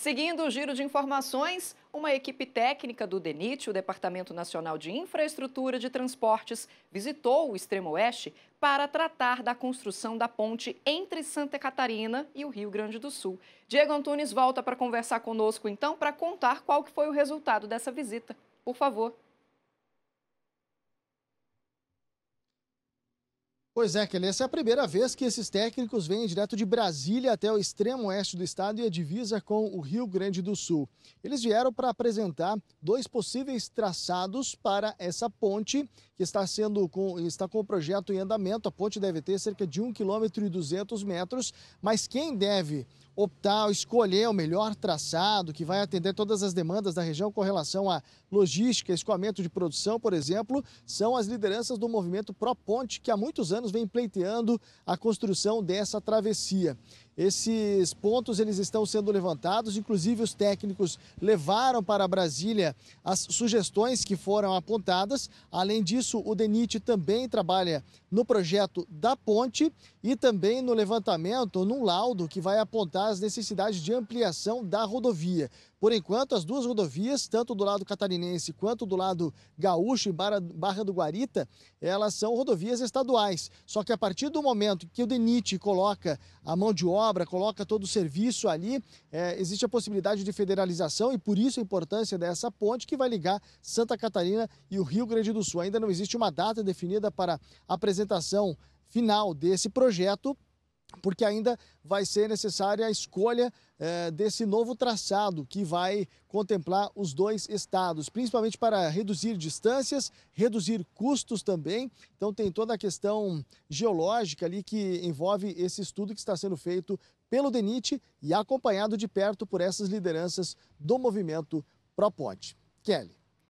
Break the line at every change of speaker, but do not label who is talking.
Seguindo o giro de informações, uma equipe técnica do DENIT, o Departamento Nacional de Infraestrutura de Transportes, visitou o Extremo Oeste para tratar da construção da ponte entre Santa Catarina e o Rio Grande do Sul. Diego Antunes volta para conversar conosco, então, para contar qual que foi o resultado dessa visita. Por favor.
Pois é, Kelly, essa é a primeira vez que esses técnicos vêm direto de Brasília até o extremo oeste do estado e a divisa com o Rio Grande do Sul. Eles vieram para apresentar dois possíveis traçados para essa ponte que está sendo com, está com o projeto em andamento. A ponte deve ter cerca de 1,2 km e metros, mas quem deve optar, escolher o melhor traçado que vai atender todas as demandas da região com relação à logística, escoamento de produção, por exemplo, são as lideranças do movimento Pro Ponte que há muitos anos vem pleiteando a construção dessa travessia. Esses pontos eles estão sendo levantados, inclusive os técnicos levaram para Brasília as sugestões que foram apontadas. Além disso, o DENIT também trabalha no projeto da ponte e também no levantamento, num laudo que vai apontar as necessidades de ampliação da rodovia. Por enquanto, as duas rodovias, tanto do lado catarinense quanto do lado gaúcho e Barra do Guarita, elas são rodovias estaduais. Só que a partir do momento que o DENIT coloca a mão de obra, obra, coloca todo o serviço ali. É, existe a possibilidade de federalização e por isso a importância dessa ponte que vai ligar Santa Catarina e o Rio Grande do Sul. Ainda não existe uma data definida para apresentação final desse projeto, porque ainda vai ser necessária a escolha eh, desse novo traçado que vai contemplar os dois estados, principalmente para reduzir distâncias, reduzir custos também. Então tem toda a questão geológica ali que envolve esse estudo que está sendo feito pelo DENIT e acompanhado de perto por essas lideranças do movimento ProPonte. Kelly.